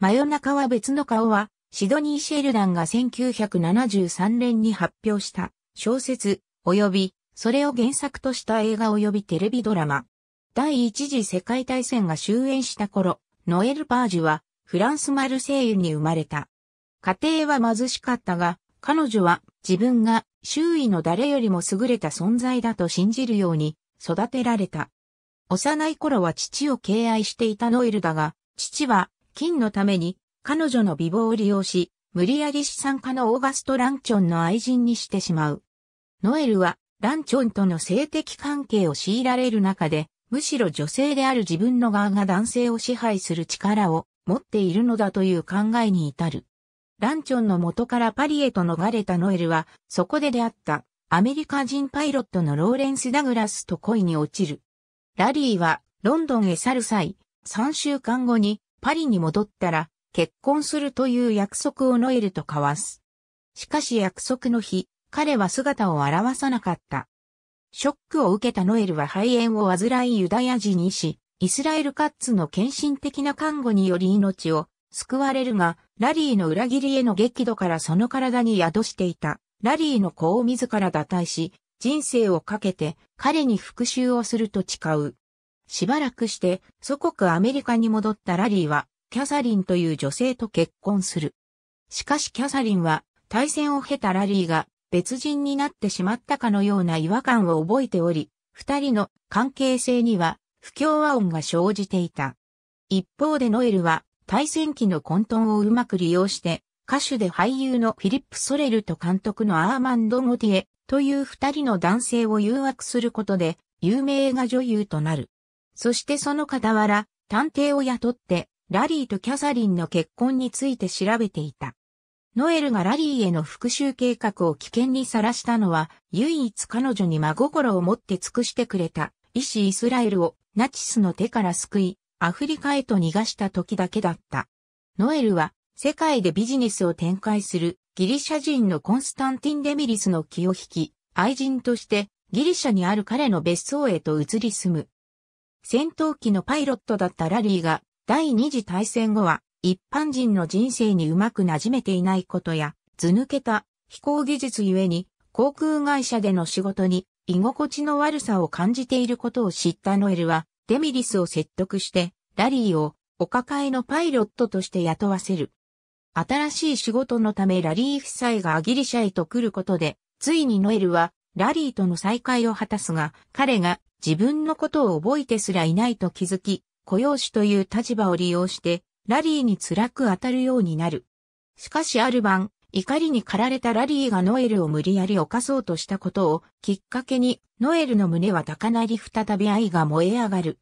真夜中は別の顔は、シドニー・シェルダンが1973年に発表した小説、及び、それを原作とした映画及びテレビドラマ。第一次世界大戦が終焉した頃、ノエル・パージュは、フランス・マルセイユに生まれた。家庭は貧しかったが、彼女は自分が周囲の誰よりも優れた存在だと信じるように育てられた。幼い頃は父を敬愛していたノエルだが、父は金のために、彼女の美貌を利用し、無理やり資産家のオーガスト・ランチョンの愛人にしてしまう。ノエルは、ランチョンとの性的関係を強いられる中で、むしろ女性である自分の側が男性を支配する力を持っているのだという考えに至る。ランチョンの元からパリへと逃れたノエルは、そこで出会ったアメリカ人パイロットのローレンス・ダグラスと恋に落ちる。ラリーはロンドンへ去る際、3週間後にパリに戻ったら結婚するという約束をノエルと交わす。しかし約束の日、彼は姿を現さなかった。ショックを受けたノエルは肺炎を患いユダヤ人にし、イスラエルカッツの献身的な看護により命を救われるが、ラリーの裏切りへの激怒からその体に宿していた、ラリーの子を自ら打退し、人生をかけて彼に復讐をすると誓う。しばらくして祖国アメリカに戻ったラリーはキャサリンという女性と結婚する。しかしキャサリンは対戦を経たラリーが別人になってしまったかのような違和感を覚えており、二人の関係性には不協和音が生じていた。一方でノエルは対戦期の混沌をうまく利用して歌手で俳優のフィリップ・ソレルと監督のアーマンド・ゴティエという二人の男性を誘惑することで有名映画女優となる。そしてその傍ら、探偵を雇って、ラリーとキャサリンの結婚について調べていた。ノエルがラリーへの復讐計画を危険にさらしたのは、唯一彼女に真心を持って尽くしてくれた、医師イスラエルをナチスの手から救い、アフリカへと逃がした時だけだった。ノエルは、世界でビジネスを展開するギリシャ人のコンスタンティン・デミリスの気を引き、愛人としてギリシャにある彼の別荘へと移り住む。戦闘機のパイロットだったラリーが、第二次大戦後は、一般人の人生にうまく馴染めていないことや、図抜けた飛行技術ゆえに、航空会社での仕事に居心地の悪さを感じていることを知ったノエルは、デミリスを説得して、ラリーをお抱えのパイロットとして雇わせる。新しい仕事のためラリー夫妻がアギリシャへと来ることで、ついにノエルはラリーとの再会を果たすが、彼が自分のことを覚えてすらいないと気づき、雇用主という立場を利用して、ラリーに辛く当たるようになる。しかしある晩、怒りに駆られたラリーがノエルを無理やり犯そうとしたことをきっかけに、ノエルの胸は高鳴り再び愛が燃え上がる。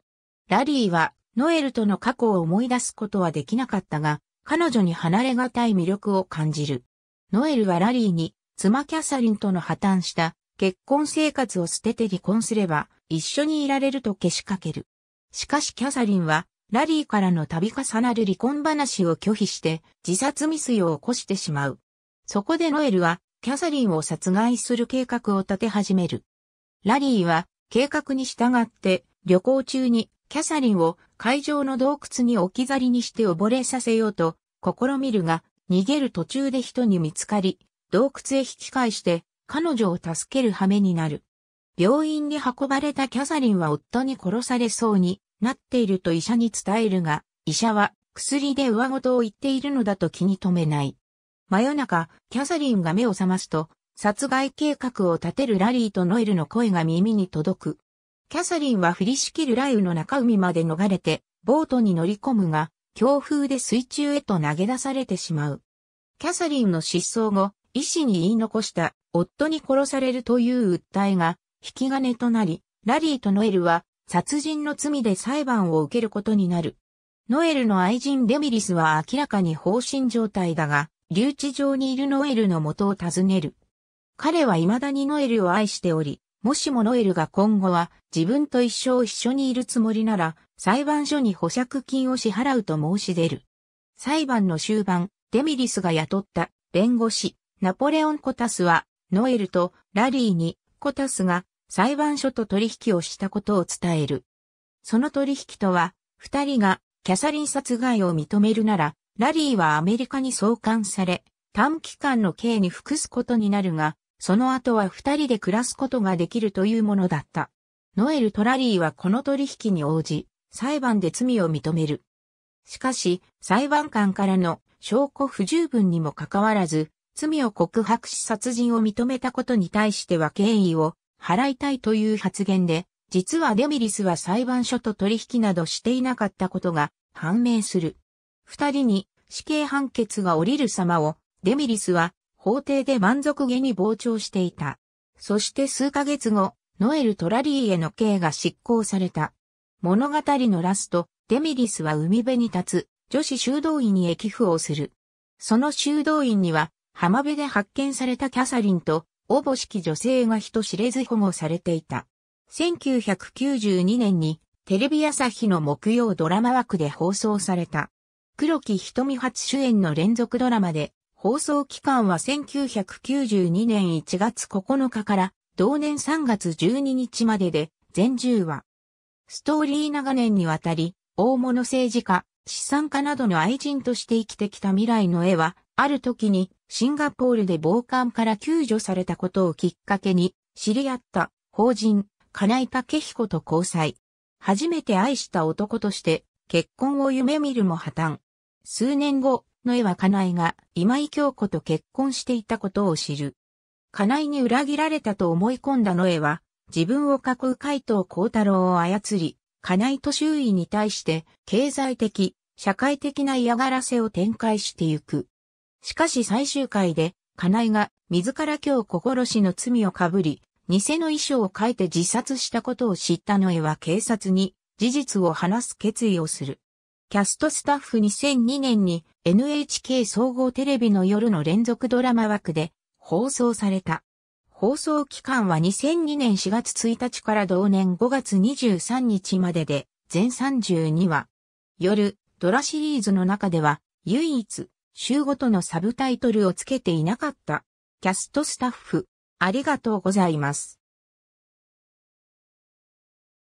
ラリーは、ノエルとの過去を思い出すことはできなかったが、彼女に離れがたい魅力を感じる。ノエルはラリーに、妻キャサリンとの破綻した結婚生活を捨てて離婚すれば一緒にいられるとけしかける。しかしキャサリンはラリーからの度重なる離婚話を拒否して自殺未遂を起こしてしまう。そこでノエルはキャサリンを殺害する計画を立て始める。ラリーは計画に従って旅行中にキャサリンを会場の洞窟に置き去りにして溺れさせようと試みるが逃げる途中で人に見つかり洞窟へ引き返して彼女を助ける羽目になる。病院に運ばれたキャサリンは夫に殺されそうになっていると医者に伝えるが、医者は薬で上事を言っているのだと気に留めない。真夜中、キャサリンが目を覚ますと、殺害計画を立てるラリーとノエルの声が耳に届く。キャサリンは降りしきる雷雨の中海まで逃れて、ボートに乗り込むが、強風で水中へと投げ出されてしまう。キャサリンの失踪後、医師に言い残した夫に殺されるという訴えが引き金となり、ラリーとノエルは殺人の罪で裁判を受けることになる。ノエルの愛人デミリスは明らかに放心状態だが、留置場にいるノエルの元を訪ねる。彼は未だにノエルを愛しており、もしもノエルが今後は自分と一生一緒にいるつもりなら、裁判所に保釈金を支払うと申し出る。裁判の終盤、デミリスが雇った弁護士、ナポレオン・コタスはノエルとラリーにコタスが裁判所と取引をしたことを伝える。その取引とは、二人がキャサリン殺害を認めるなら、ラリーはアメリカに送還され、短期間の刑に服すことになるが、その後は二人で暮らすことができるというものだった。ノエルとラリーはこの取引に応じ、裁判で罪を認める。しかし、裁判官からの証拠不十分にもかかわらず、罪を告白し殺人を認めたことに対しては敬意を払いたいという発言で、実はデミリスは裁判所と取引などしていなかったことが判明する。二人に死刑判決が降りる様をデミリスは法廷で満足げに傍聴していた。そして数ヶ月後、ノエル・トラリーへの刑が執行された。物語のラスト、デミリスは海辺に立つ女子修道院に寄付をする。その修道院には浜辺で発見されたキャサリンと、おぼしき女性が人知れず保護されていた。1992年に、テレビ朝日の木曜ドラマ枠で放送された。黒木瞳初主演の連続ドラマで、放送期間は1992年1月9日から同年3月12日までで全10話。ストーリー長年にわたり、大物政治家、資産家などの愛人として生きてきた未来の絵は、ある時にシンガポールで暴漢から救助されたことをきっかけに知り合った法人金井武彦と交際。初めて愛した男として結婚を夢見るも破綻。数年後、の絵は金井が今井京子と結婚していたことを知る。金井に裏切られたと思い込んだの絵は自分を囲う海藤幸太郎を操り、金井と周囲に対して経済的、社会的な嫌がらせを展開してゆく。しかし最終回で、カナイが自ら今日心しの罪をかぶり、偽の衣装を書いて自殺したことを知ったノエは警察に事実を話す決意をする。キャストスタッフ2002年に NHK 総合テレビの夜の連続ドラマ枠で放送された。放送期間は2002年4月1日から同年5月23日までで全32話。夜、ドラシリーズの中では唯一週ごとのサブタイトルをつけていなかった。キャストスタッフ、ありがとうございます。